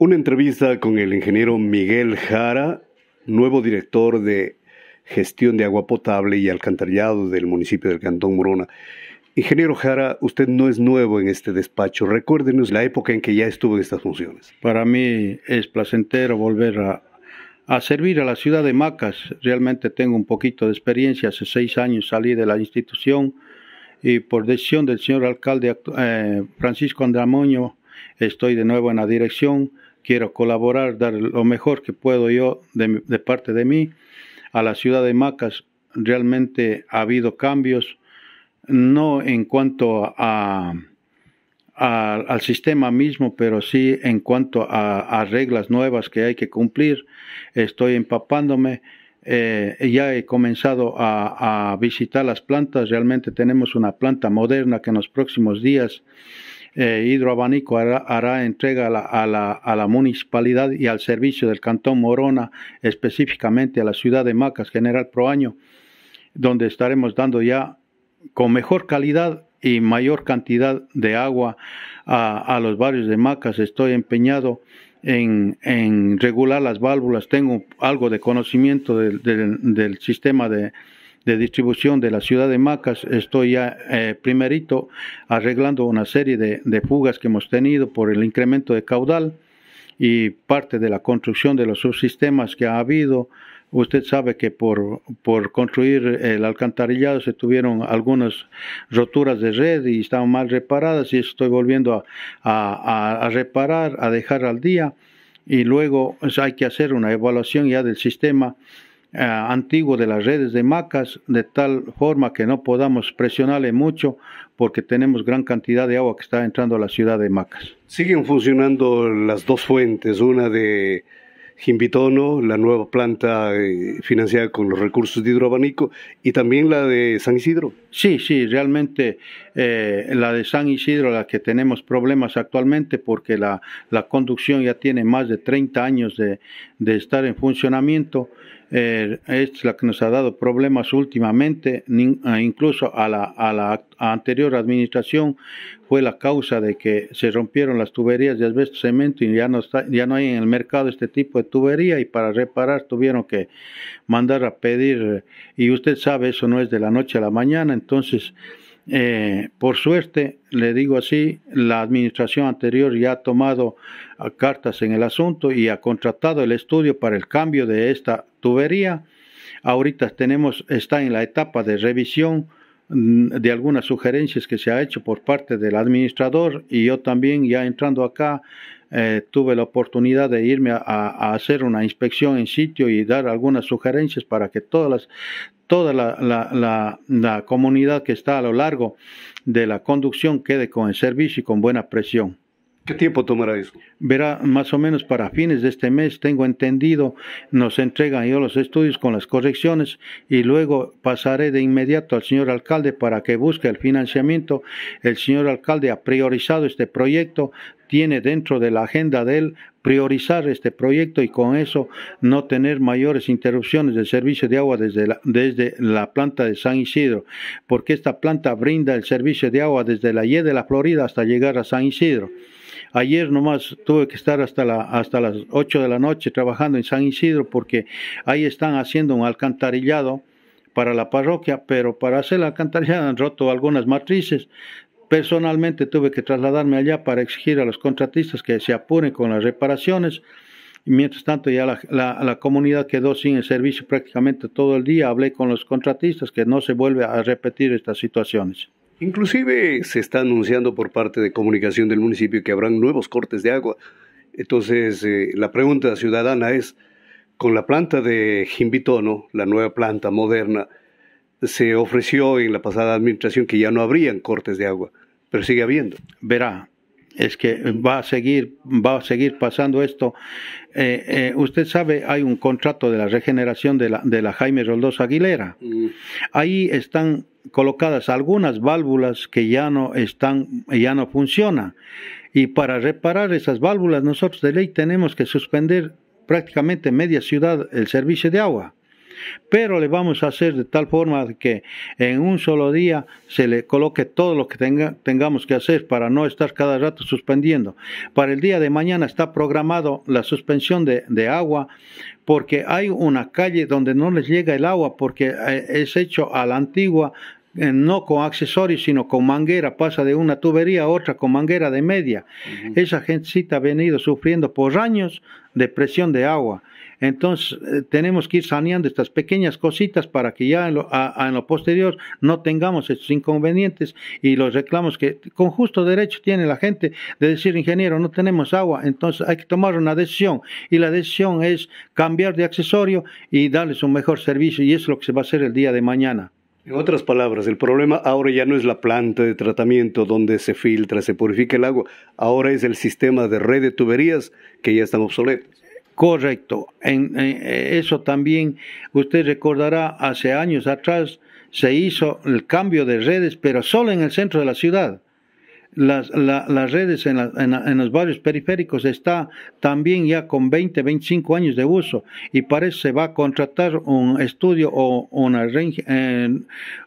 Una entrevista con el ingeniero Miguel Jara, nuevo director de gestión de agua potable y alcantarillado del municipio del Cantón Morona. Ingeniero Jara, usted no es nuevo en este despacho. Recuérdenos la época en que ya estuvo en estas funciones. Para mí es placentero volver a, servir a la ciudad de Macas. Realmente tengo un poquito de experiencia. Hace seis años salí de la institución y por decisión del señor alcalde eh, Francisco Andramoño estoy de nuevo en la dirección quiero colaborar, dar lo mejor que puedo yo de, parte de mí. A la ciudad de Macas realmente ha habido cambios, no en cuanto a, al sistema mismo, pero sí en cuanto a, reglas nuevas que hay que cumplir. Estoy empapándome. Eh, ya he comenzado a visitar las plantas, realmente tenemos una planta moderna que en los próximos días eh, hidroabanico hará, entrega a la, municipalidad y al servicio del Cantón Morona, específicamente a la ciudad de Macas, General Proaño, donde estaremos dando ya con mejor calidad y mayor cantidad de agua a, los barrios de Macas. Estoy empeñado en, regular las válvulas, tengo algo de conocimiento del sistema de, de distribución de la ciudad de Macas, estoy ya eh, primerito arreglando una serie de, fugas que hemos tenido por el incremento de caudal y parte de la construcción de los subsistemas que ha habido. Usted sabe que por, por construir el alcantarillado se tuvieron algunas roturas de red y estaban mal reparadas y estoy volviendo a, a, reparar, a dejar al día y luego pues, hay que hacer una evaluación ya del sistema eh, antiguo de las redes de macas, de tal forma que no podamos presionarle mucho porque tenemos gran cantidad de agua que está entrando a la ciudad de Macas. Siguen funcionando las dos fuentes, una de Jimbitono, la nueva planta eh, financiada con los recursos de hidroabanico, y también la de San Isidro. Sí, sí, realmente eh, la de San Isidro, la que tenemos problemas actualmente porque la, conducción ya tiene más de 30 años de, estar en funcionamiento, eh, es la que nos ha dado problemas últimamente, ah, incluso a la, anterior administración fue la causa de que se rompieron las tuberías de asbesto cemento y ya no, ya no hay en el mercado este tipo de tubería y para reparar tuvieron que mandar a pedir, y usted sabe, eso no es de la noche a la mañana, entonces, eh, por suerte, le digo así, la administración anterior ya ha tomado ah, cartas en el asunto y ha contratado el estudio para el cambio de esta tubería. Ahorita tenemos, está en la etapa de revisión mm, de algunas sugerencias que se ha hecho por parte del administrador y yo también ya entrando acá eh, tuve la oportunidad de irme a, hacer una inspección en sitio y dar algunas sugerencias para que todas toda la, la, la comunidad que está a lo largo de la conducción quede con el servicio y con buena presión. ¿Qué tiempo tomará eso? Verá, más o menos para fines de este mes, tengo entendido, nos entregan yo los estudios con las correcciones y luego pasaré de inmediato al señor alcalde para que busque el financiamiento. El señor alcalde ha priorizado este proyecto, tiene dentro de la agenda de él priorizar este proyecto y con eso no tener mayores interrupciones del servicio de agua desde la, desde la planta de San Isidro, porque esta planta brinda el servicio de agua desde la Y de la Florida hasta llegar a San Isidro. Ayer nomás tuve que estar hasta, la, hasta las 8 de la noche trabajando en San Isidro porque ahí están haciendo un alcantarillado para la parroquia, pero para hacer el alcantarillado han roto algunas matrices, Personalmente tuve que trasladarme allá para exigir a los contratistas que se apuren con las reparaciones. Mientras tanto, ya la, comunidad quedó sin el servicio prácticamente todo el día. Hablé con los contratistas que no se vuelve a repetir estas situaciones. Inclusive se está anunciando por parte de comunicación del municipio que habrán nuevos cortes de agua. Entonces, eh, la pregunta ciudadana es, con la planta de Jimbitono, la nueva planta moderna, se ofreció en la pasada administración que ya no habrían cortes de agua, pero sigue habiendo. Verá, es que va a seguir, va a seguir pasando esto. Eh, eh, usted sabe, hay un contrato de la regeneración de la, de la Jaime Roldós Aguilera. Mm. Ahí están colocadas algunas válvulas que ya no están, ya no funcionan. Y para reparar esas válvulas, nosotros de ley tenemos que suspender prácticamente media ciudad el servicio de agua. Pero le vamos a hacer de tal forma que en un solo día se le coloque todo lo que tengamos que hacer para no estar cada rato suspendiendo. Para el día de mañana está programado la suspensión de, agua porque hay una calle donde no les llega el agua porque eh, es hecho a la antigua eh, no con accesorios, sino con manguera, pasa de una tubería a otra con manguera de media. Esa gente ha venido sufriendo por años de presión de agua. Entonces eh, tenemos que ir saneando estas pequeñas cositas para que ya en lo, lo posterior no tengamos estos inconvenientes y los reclamos que con justo derecho tiene la gente de decir, ingeniero, no tenemos agua, entonces hay que tomar una decisión y la decisión es cambiar de accesorio y darles un mejor servicio y eso es lo que se va a hacer el día de mañana. En otras palabras, el problema ahora ya no es la planta de tratamiento donde se filtra, se purifica el agua, ahora es el sistema de red de tuberías que ya están obsoletos. Correcto. En, eh, eso también usted recordará, hace años atrás se hizo el cambio de redes, pero solo en el centro de la ciudad. Las, las redes en, en, los barrios periféricos está también ya con 20, 25 años de uso y parece se va a contratar un estudio o eh,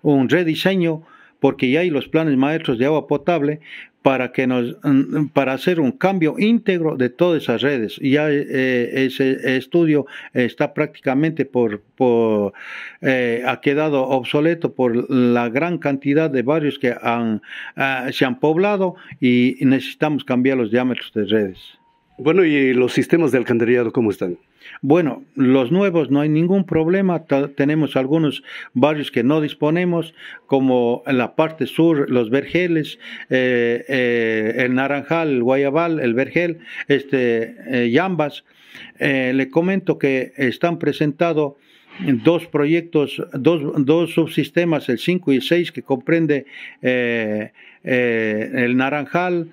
un rediseño porque ya hay los planes maestros de agua potable para, que nos, mm, para hacer un cambio íntegro de todas esas redes. Ya eh, ese estudio está prácticamente por, eh, ha quedado obsoleto por la gran cantidad de barrios que han, ah, se han poblado y necesitamos cambiar los diámetros de redes. Bueno, ¿y los sistemas de alcantarillado cómo están? Bueno, los nuevos no hay ningún problema. tenemos algunos barrios que no disponemos, como en la parte sur, los Vergeles, eh, eh, el Naranjal, el Guayabal, el Vergel, este, eh, Yambas. le comento que están presentados dos proyectos, dos, dos, subsistemas, el 5 y el 6, que comprende el Naranjal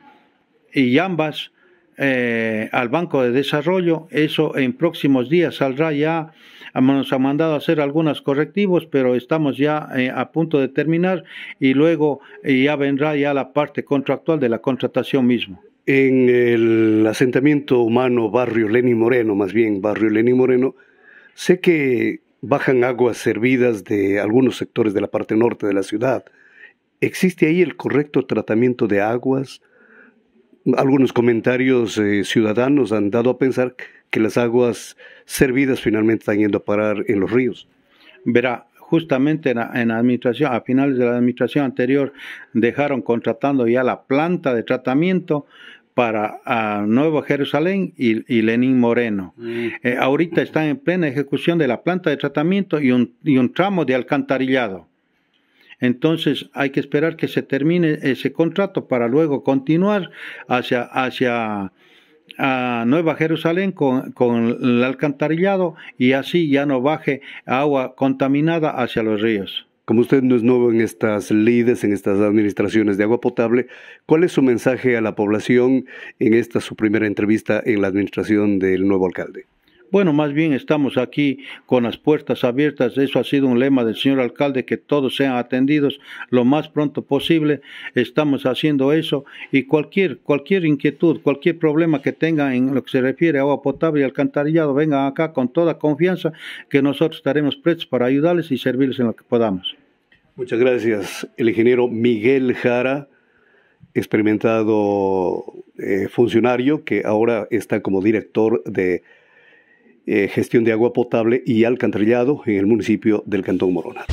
y Yambas eh, al Banco de Desarrollo. Eso en próximos días saldrá ya. Nos ha mandado a hacer algunos correctivos, pero estamos ya eh, a punto de terminar y luego eh, ya vendrá ya la parte contractual de la contratación mismo. En el asentamiento humano Barrio Leni Moreno, más bien Barrio Leni Moreno, sé que bajan aguas servidas de algunos sectores de la parte norte de la ciudad. ¿Existe ahí el correcto tratamiento de aguas? algunos comentarios eh, ciudadanos han dado a pensar que las aguas servidas finalmente están yendo a parar en los ríos. Verá, justamente en la, administración, a finales de la administración anterior, dejaron contratando ya la planta de tratamiento para ah, Nuevo Jerusalén y, Lenín Moreno. Mm. Eh, ahorita están en plena ejecución de la planta de tratamiento y un tramo de alcantarillado. Entonces hay que esperar que se termine ese contrato para luego continuar hacia, hacia a Nueva Jerusalén con, el alcantarillado y así ya no baje agua contaminada hacia los ríos. Como usted no es nuevo en estas lides, en estas administraciones de agua potable, ¿cuál es su mensaje a la población en esta su primera entrevista en la administración del nuevo alcalde? Bueno, más bien estamos aquí con las puertas abiertas. Eso ha sido un lema del señor alcalde, que todos sean atendidos lo más pronto posible. Estamos haciendo eso y cualquier, cualquier inquietud, cualquier problema que tengan en lo que se refiere a agua potable y alcantarillado, vengan acá con toda confianza que nosotros estaremos prestos para ayudarles y servirles en lo que podamos. Muchas gracias, el ingeniero Miguel Jara experimentado eh, funcionario que ahora está como director de eh, gestión de agua potable y alcantarillado en el municipio del Cantón Morona.